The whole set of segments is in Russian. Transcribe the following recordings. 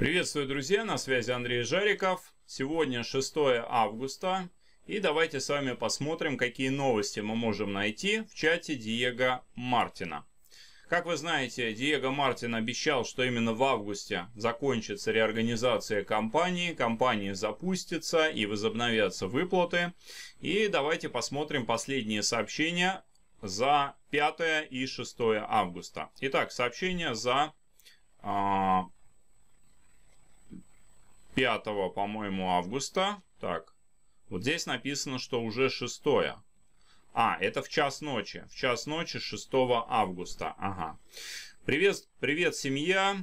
Приветствую, друзья! На связи Андрей Жариков. Сегодня 6 августа. И давайте с вами посмотрим, какие новости мы можем найти в чате Диего Мартина. Как вы знаете, Диего Мартин обещал, что именно в августе закончится реорганизация компании, компания запустится и возобновятся выплаты. И давайте посмотрим последние сообщения за 5 и 6 августа. Итак, сообщения за а, 5, по-моему, августа. Так, вот здесь написано, что уже 6. А, это в час ночи. В час ночи 6 августа. Ага. Привет, привет семья.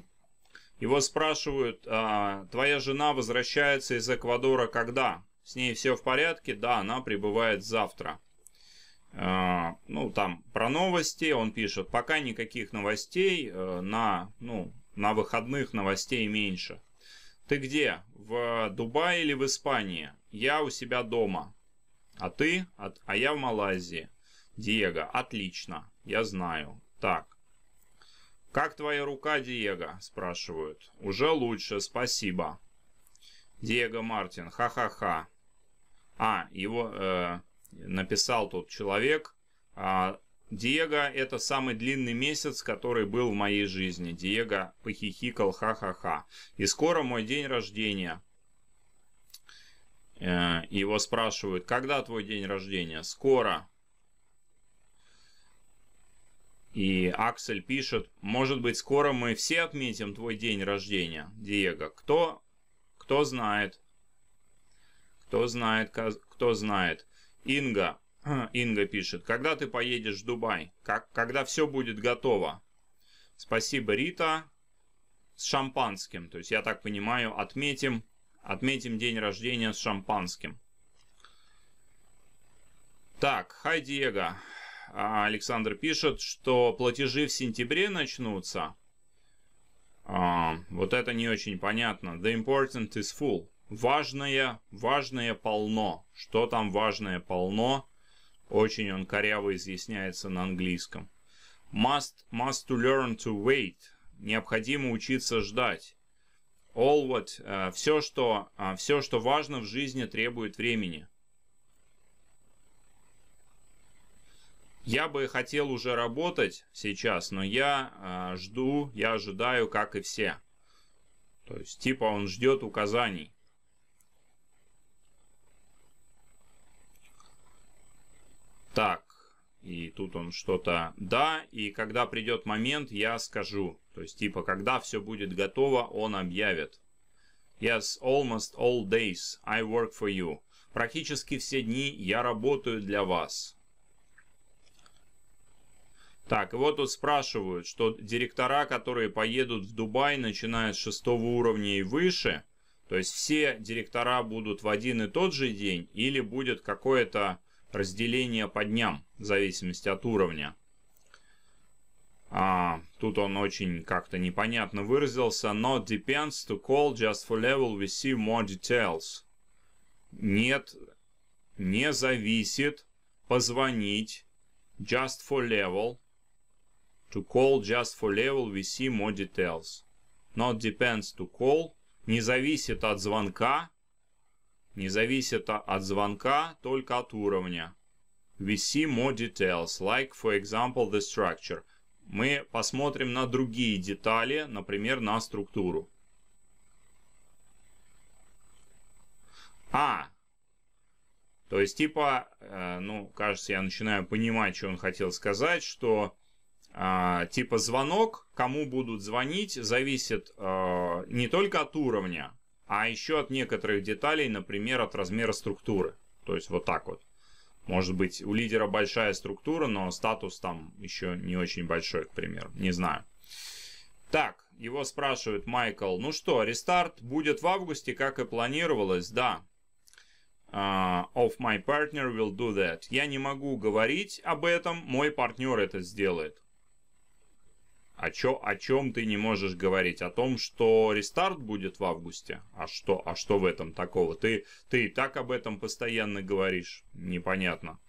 Его спрашивают, а, твоя жена возвращается из Эквадора когда? С ней все в порядке? Да, она прибывает завтра. А, ну, там про новости он пишет, пока никаких новостей, э, на, ну, на выходных новостей меньше. «Ты где? В Дубае или в Испании? Я у себя дома». «А ты? От... А, а я в Малайзии». «Диего, отлично, я знаю. Так». «Как твоя рука, Диего?» – спрашивают. «Уже лучше, спасибо». Диего Мартин, ха-ха-ха. А, его э, написал тут человек, а, Диего – это самый длинный месяц, который был в моей жизни. Диего похихикал ха-ха-ха. И скоро мой день рождения. Э, его спрашивают, когда твой день рождения? Скоро. И Аксель пишет, может быть, скоро мы все отметим твой день рождения, Диего. Кто, кто знает? Кто знает, кто знает? Инга, Инга пишет. Когда ты поедешь в Дубай? Как, когда все будет готово? Спасибо, Рита. С шампанским. То есть, я так понимаю, отметим, отметим день рождения с шампанским. Так, хай, Диего. А, Александр пишет, что платежи в сентябре начнутся. А, вот это не очень понятно. The important is full. Важное, важное полно. Что там важное полно? Очень он коряво изъясняется на английском. Must, must to learn to wait. Необходимо учиться ждать. All what, uh, э, все, что, uh, э, все, что важно в жизни, требует времени. Я бы хотел уже работать сейчас, но я uh, жду, я ожидаю, как и все. То есть, типа он ждет указаний. так, и тут он что-то да, и когда придет момент, я скажу. То есть, типа, когда все будет готово, он объявит. Yes, almost all days I work for you. Практически все дни я работаю для вас. Так, и вот тут спрашивают, что директора, которые поедут в Дубай, начиная с шестого уровня и выше, то есть все директора будут в один и тот же день, или будет какое-то разделение по дням, в зависимости от уровня. А, тут он очень как-то непонятно выразился. Not depends to call just for level we see more details. Нет, не зависит позвонить just for level. To call just for level we see more details. Not depends to call. Не зависит от звонка не зависит от звонка, только от уровня. We see more details, like, for example, the structure. Мы посмотрим на другие детали, например, на структуру. А, то есть, типа, э, ну, кажется, я начинаю понимать, что он хотел сказать, что а, типа звонок, кому будут звонить, зависит э, не только от уровня, а еще от некоторых деталей, например, от размера структуры. То есть вот так вот. Может быть, у лидера большая структура, но статус там еще не очень большой, к примеру. Не знаю. Так, его спрашивает Майкл, ну что, рестарт будет в августе, как и планировалось, да. Uh, of my partner will do that. Я не могу говорить об этом, мой партнер это сделает. А чё, о чем ты не можешь говорить? О том, что рестарт будет в августе? А что, а что в этом такого? Ты, ты и так об этом постоянно говоришь. Непонятно.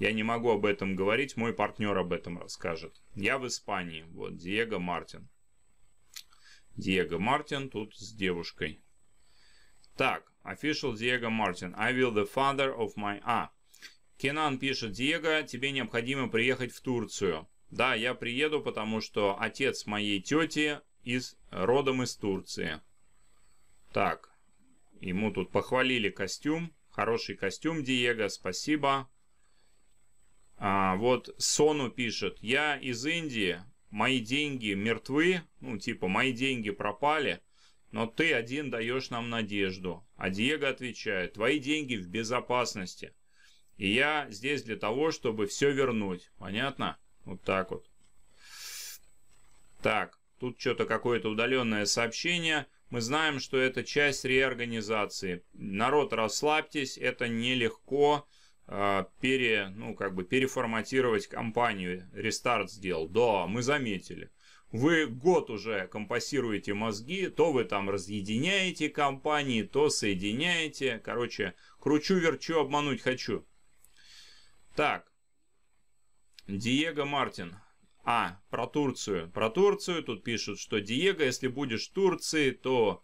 Я не могу об этом говорить, мой партнер об этом расскажет. Я в Испании. Вот, Диего Мартин. Диего Мартин тут с девушкой. Так, official Диего Мартин. I will the father of my... А, Кенан пишет, Диего, тебе необходимо приехать в Турцию. Да, я приеду, потому что отец моей тети из, родом из Турции. Так, ему тут похвалили костюм. Хороший костюм, Диего, спасибо. А, вот Сону пишет, я из Индии, мои деньги мертвы, ну типа мои деньги пропали, но ты один даешь нам надежду. А Диего отвечает, твои деньги в безопасности. И я здесь для того, чтобы все вернуть. Понятно? Вот так вот. Так, тут что-то какое-то удаленное сообщение. Мы знаем, что это часть реорганизации. Народ, расслабьтесь, это нелегко э, пере, ну, как бы переформатировать компанию. Рестарт сделал. Да, мы заметили. Вы год уже компасируете мозги, то вы там разъединяете компании, то соединяете. Короче, кручу-верчу, обмануть хочу. Так, Диего Мартин. А, про Турцию. Про Турцию тут пишут, что Диего, если будешь в Турции, то...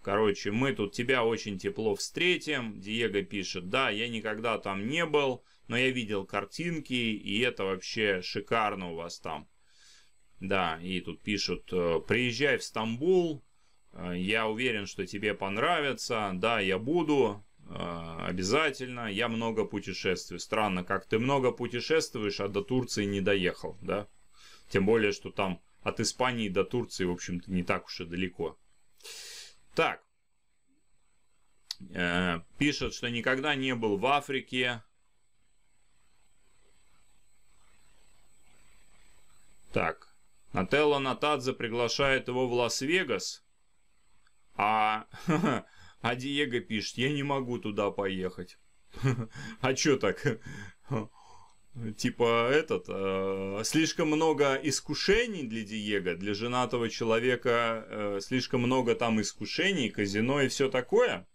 Короче, мы тут тебя очень тепло встретим. Диего пишет, да, я никогда там не был, но я видел картинки, и это вообще шикарно у вас там. Да, и тут пишут, «Э, приезжай в Стамбул, э, я уверен, что тебе понравится, да, я буду, э, обязательно, я много путешествую. Странно, как ты много путешествуешь, а до Турции не доехал, да? Тем более, что там от Испании до Турции, в общем-то, не так уж и далеко. Так. Э, пишет, что никогда не был в Африке. Так. Нателло Натадзе приглашает его в Лас-Вегас. А А Диего пишет, я не могу туда поехать. А чё так? Типа этот, э, слишком много искушений для Диего, для женатого человека э, слишком много там искушений, казино и все такое.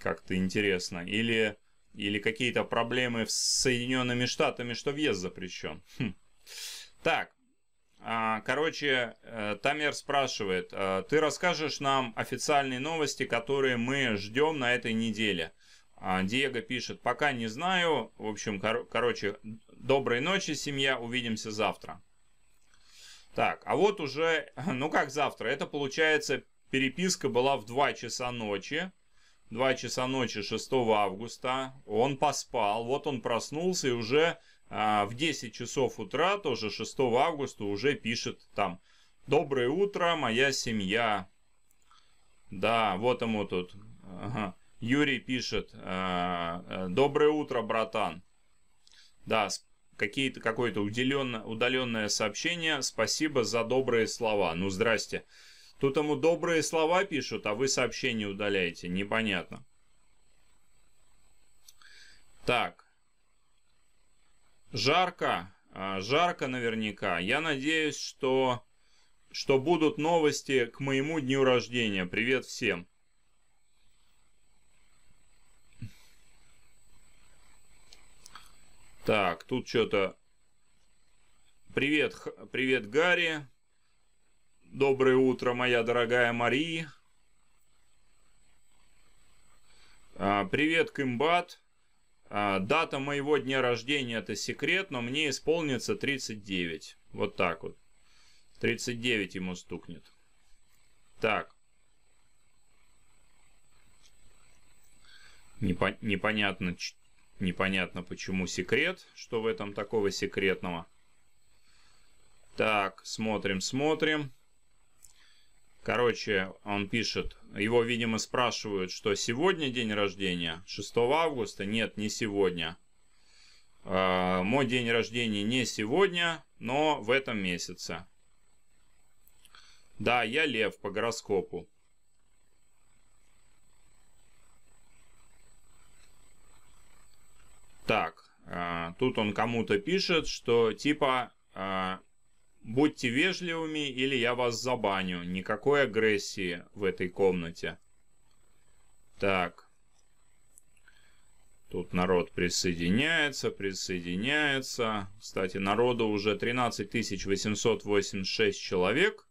Как-то интересно. Или, или какие-то проблемы с Соединенными Штатами, что въезд запрещен. Хм. Так, а, короче, э, Тамер спрашивает, «А, ты расскажешь нам официальные новости, которые мы ждем на этой неделе? А, Диего пишет, пока не знаю. В общем, кор короче, доброй ночи, семья, увидимся завтра. Так, а вот уже, ну как завтра, это получается переписка была в 2 часа ночи. 2 часа ночи 6 августа. Он поспал, вот он проснулся и уже а, в 10 часов утра, тоже 6 августа, уже пишет там «Доброе утро, моя семья». Да, вот ему тут. Ага. Юрий пишет «А, а, «Доброе утро, братан». Да, какие-то какое-то удаленное, удаленное сообщение. Спасибо за добрые слова. Ну, здрасте. Тут ему добрые слова пишут, а вы сообщение удаляете. Непонятно. Так. Жарко, а, жарко наверняка. Я надеюсь, что, что будут новости к моему дню рождения. Привет всем. Так, тут что-то... Привет, х... привет, Гарри. Доброе утро, моя дорогая Мария. А, привет, Кымбат. А, дата моего дня рождения это секрет, но мне исполнится 39. Вот так вот. 39 ему стукнет. Так. непонятно, непонятно, почему секрет, что в этом такого секретного. Так, смотрим, смотрим. Короче, он пишет, его, видимо, спрашивают, что сегодня день рождения, 6 августа, нет, не сегодня. Э, мой день рождения не сегодня, но в этом месяце. Да, я лев по гороскопу. Так, э, тут он кому-то пишет, что типа э, Будьте вежливыми, или я вас забаню. Никакой агрессии в этой комнате. Так. Тут народ присоединяется, присоединяется. Кстати, народу уже 13 886 человек.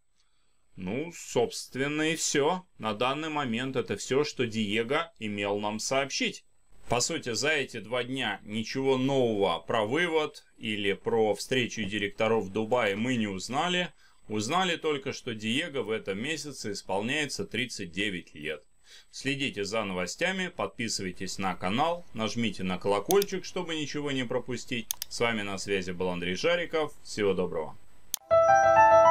Ну, собственно и все. На данный момент это все, что Диего имел нам сообщить. По сути, за эти два дня ничего нового про вывод или про встречу директоров в Дубае мы не узнали. Узнали только, что Диего в этом месяце исполняется 39 лет. Следите за новостями, подписывайтесь на канал, нажмите на колокольчик, чтобы ничего не пропустить. С вами на связи был Андрей Шариков. Всего доброго. Thank you